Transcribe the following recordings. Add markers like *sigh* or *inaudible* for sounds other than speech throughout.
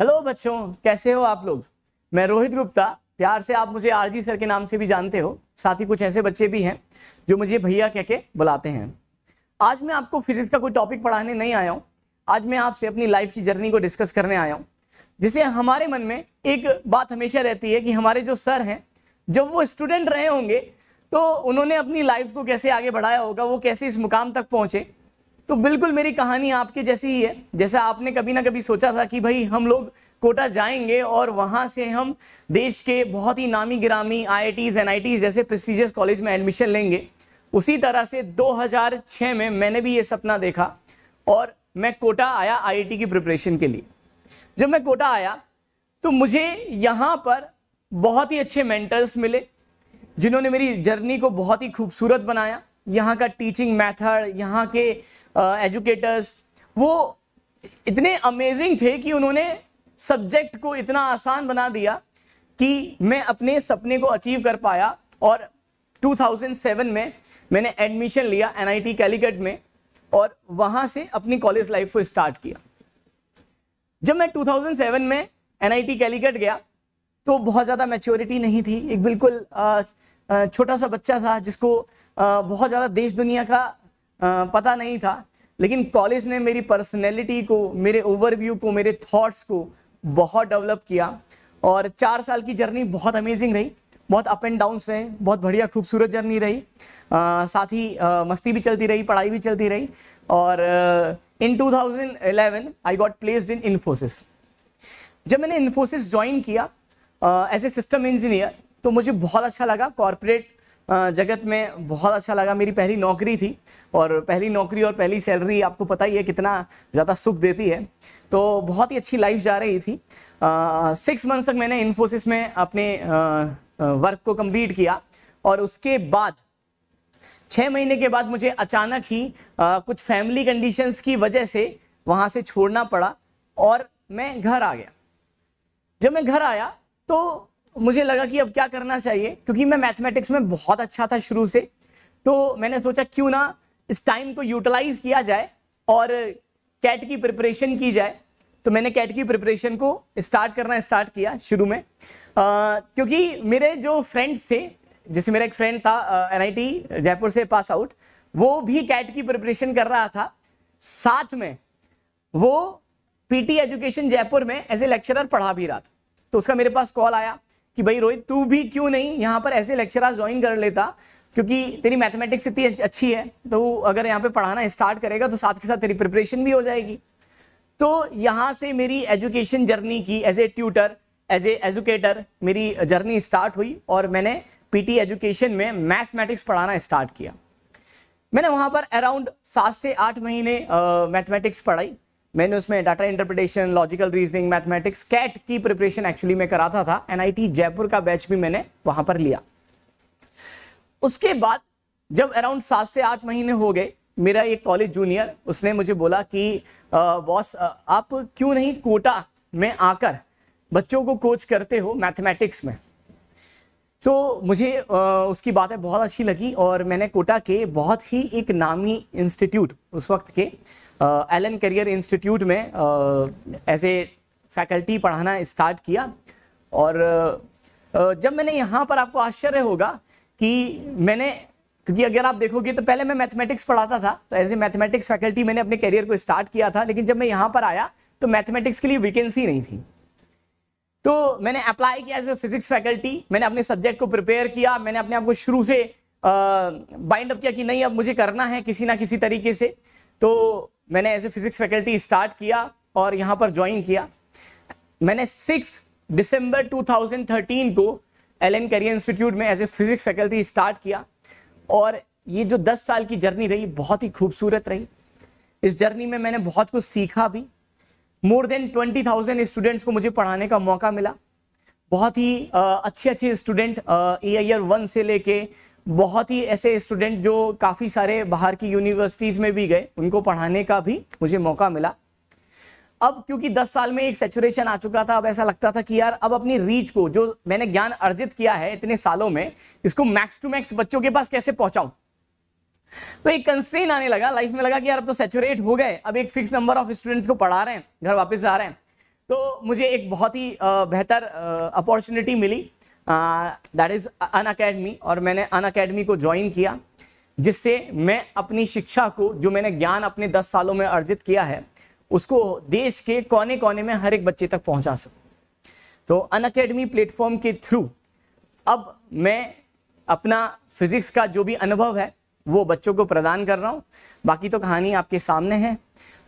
Hello बच्चों कैसे हो आप लोग मैं रोहित गुप्ता प्यार से आप मुझे आरजी सर के नाम से भी जानते हो साथ ही कुछ ऐसे बच्चे भी हैं जो मुझे भैया कह के बुलाते हैं आज मैं आपको फिजिक्स का कोई टॉपिक पढ़ाने नहीं आया हूँ आज मैं आपसे अपनी लाइफ की जर्नी को डिस्कस करने आया हूँ जिसे हमारे मन में एक बात हमेशा रहती है कि हमारे जो सर हैं जब वो स्टूडेंट रहे होंगे तो उन्होंने अपनी लाइफ को कैसे आगे बढ़ाया होगा वो कैसे इस मुकाम तक पहुँचे तो बिल्कुल मेरी कहानी आपके जैसी ही है जैसा आपने कभी ना कभी सोचा था कि भाई हम लोग कोटा जाएंगे और वहाँ से हम देश के बहुत ही नामी गिरामी आईआईटीज आई जैसे प्रेस्टिजियस कॉलेज में एडमिशन लेंगे उसी तरह से 2006 में मैंने भी ये सपना देखा और मैं कोटा आया आई की प्रिपरेशन के लिए जब मैं कोटा आया तो मुझे यहाँ पर बहुत ही अच्छे मेंटर्स मिले जिन्होंने मेरी जर्नी को बहुत ही खूबसूरत बनाया यहाँ का टीचिंग मेथड यहाँ के एजुकेटर्स वो इतने अमेजिंग थे कि उन्होंने सब्जेक्ट को इतना आसान बना दिया कि मैं अपने सपने को अचीव कर पाया और 2007 में मैंने एडमिशन लिया एनआईटी कैलीकट में और वहाँ से अपनी कॉलेज लाइफ को स्टार्ट किया जब मैं 2007 में एनआईटी कैलीकट गया तो बहुत ज़्यादा मैच्योरिटी नहीं थी एक बिल्कुल छोटा सा बच्चा था जिसको बहुत ज़्यादा देश दुनिया का पता नहीं था लेकिन कॉलेज ने मेरी पर्सनैलिटी को मेरे ओवरव्यू को मेरे थॉट्स को बहुत डेवलप किया और चार साल की जर्नी बहुत अमेजिंग रही बहुत अप एंड डाउन्स रहे बहुत बढ़िया खूबसूरत जर्नी रही आ, साथ ही आ, मस्ती भी चलती रही पढ़ाई भी चलती रही और in 2011 I got placed in Infosys जब मैंने इन्फोसिस ज्वाइन किया एज ए सिस्टम इंजीनियर तो मुझे बहुत अच्छा लगा कॉरपोरेट जगत में बहुत अच्छा लगा मेरी पहली नौकरी थी और पहली नौकरी और पहली सैलरी आपको पता ही है कितना ज़्यादा सुख देती है तो बहुत ही अच्छी लाइफ जा रही थी सिक्स मंथ्स तक मैंने इन्फोसिस में अपने वर्क को कंप्लीट किया और उसके बाद छः महीने के बाद मुझे अचानक ही आ, कुछ फैमिली कंडीशंस की वजह से वहाँ से छोड़ना पड़ा और मैं घर आ गया जब मैं घर आया तो मुझे लगा कि अब क्या करना चाहिए क्योंकि मैं मैथमेटिक्स में बहुत अच्छा था शुरू से तो मैंने सोचा क्यों ना इस टाइम को यूटिलाइज किया जाए और कैट की प्रिपरेशन की जाए तो मैंने कैट की प्रिपरेशन को स्टार्ट करना स्टार्ट किया शुरू में आ, क्योंकि मेरे जो फ्रेंड्स थे जैसे मेरा एक फ्रेंड था एन जयपुर से पास आउट वो भी कैट की प्रिपरेशन कर रहा था साथ में वो पीटी एजुकेशन जयपुर में एज ए लेक्चरर पढ़ा भी रहा था तो उसका मेरे पास कॉल आया कि भाई रोहित तू भी क्यों नहीं यहाँ पर ऐसे लेक्चरार ज्वाइन कर लेता क्योंकि तेरी मैथमेटिक्स इतनी अच्छी है तो अगर यहाँ पे पढ़ाना स्टार्ट करेगा तो साथ के साथ तेरी प्रिपरेशन भी हो जाएगी तो यहाँ से मेरी एजुकेशन जर्नी की as a tutor as an educator मेरी जर्नी स्टार्ट हुई और मैंने पीटी एजुकेशन में मैथमेटिक्स पढ़ाना स्टार्ट किया मैंने वहाँ पर अराउंड सात से आठ महीने मैथमेटिक्स पढ़ाई मैंने उसमें data interpretation logical reasoning mathematics CAT की प्रिपरेशन एक्चुअली मैं कराता था एनआईटी जयपुर का बैच भी मैंने वहां पर लिया उसके बाद जब अराउंड सात से आठ महीने हो गए मेरा एक कॉलेज जूनियर उसने मुझे बोला कि बॉस आप क्यों नहीं कोटा में आकर बच्चों को कोच करते हो मैथमेटिक्स में तो मुझे उसकी बातें बहुत अच्छी लगी और मैंने कोटा के बहुत ही एक नामी इंस्टीट्यूट उस वक्त के एल एन करियर इंस्टीट्यूट में एज ए फैकल्टी पढ़ाना स्टार्ट किया और जब मैंने यहाँ पर आपको आश्चर्य होगा कि मैंने क्योंकि अगर आप देखोगे तो पहले मैं मैथमेटिक्स पढ़ाता था तो एज ए मैथमेटिक्स फैकल्टी मैंने अपने करियर को स्टार्ट किया था लेकिन जब मैं यहाँ पर आया तो मैथमेटिक्स के लिए वैकेंसी नहीं थी तो मैंने अप्लाई किया एज ए फिजिक्स फैकल्टी मैंने अपने सब्जेक्ट को प्रिपेयर किया मैंने अपने आप को शुरू से बाइंड अप किया कि नहीं अब मुझे करना है किसी ना किसी तरीके से तो मैंने as a physics faculty start किया और यहाँ पर ज्वाइन किया मैंने सिक्स दिसंबर 2013 को एल एन करियर इंस्टीट्यूट में as a physics faculty start किया और ये जो 10 साल की जर्नी रही बहुत ही खूबसूरत रही इस जर्नी में मैंने बहुत कुछ सीखा भी more than twenty thousand students को मुझे पढ़ाने का मौका मिला बहुत ही अच्छे अच्छे स्टूडेंट आई ईयर वन से लेके बहुत ही ऐसे स्टूडेंट जो काफ़ी सारे बाहर की यूनिवर्सिटीज़ में भी गए उनको पढ़ाने का भी मुझे मौका मिला अब क्योंकि 10 साल में एक सेचुरेशन आ चुका था अब ऐसा लगता था कि यार अब अपनी रीच को जो मैंने ज्ञान अर्जित किया है इतने सालों में इसको मैक्स टू मैक्स बच्चों के पास कैसे पहुंचाऊं *laughs* तो एक कंस्ट्रेन आने लगा लाइफ में लगा कि यार अब तो सेचुरेट हो गए अब एक फिक्स नंबर ऑफ स्टूडेंट्स को पढ़ा रहे हैं घर वापस जा रहे हैं तो मुझे एक बहुत ही बेहतर अपॉर्चुनिटी मिली दैट इज़ अन अकेडमी और मैंने अन अकेडमी को ज्वाइन किया जिससे मैं अपनी शिक्षा को जो मैंने ज्ञान अपने दस सालों में अर्जित किया है उसको देश के कोने कोने में हर एक बच्चे तक पहुंचा सकूं तो अन अकेडमी प्लेटफॉर्म के थ्रू अब मैं अपना फिजिक्स का जो भी अनुभव है वो बच्चों को प्रदान कर रहा हूँ बाकी तो कहानी आपके सामने है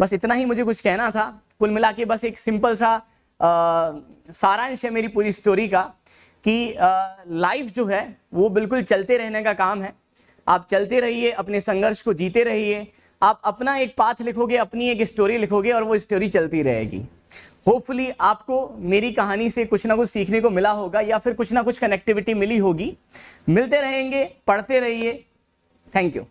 बस इतना ही मुझे कुछ कहना था कुल मिला के बस एक सिंपल सा सारांश है मेरी पूरी स्टोरी का कि लाइफ जो है वो बिल्कुल चलते रहने का काम है आप चलते रहिए अपने संघर्ष को जीते रहिए आप अपना एक पाथ लिखोगे अपनी एक स्टोरी लिखोगे और वो स्टोरी चलती रहेगी होपफुली आपको मेरी कहानी से कुछ ना कुछ सीखने को मिला होगा या फिर कुछ ना कुछ कनेक्टिविटी मिली होगी मिलते रहेंगे पढ़ते रहिए Thank you.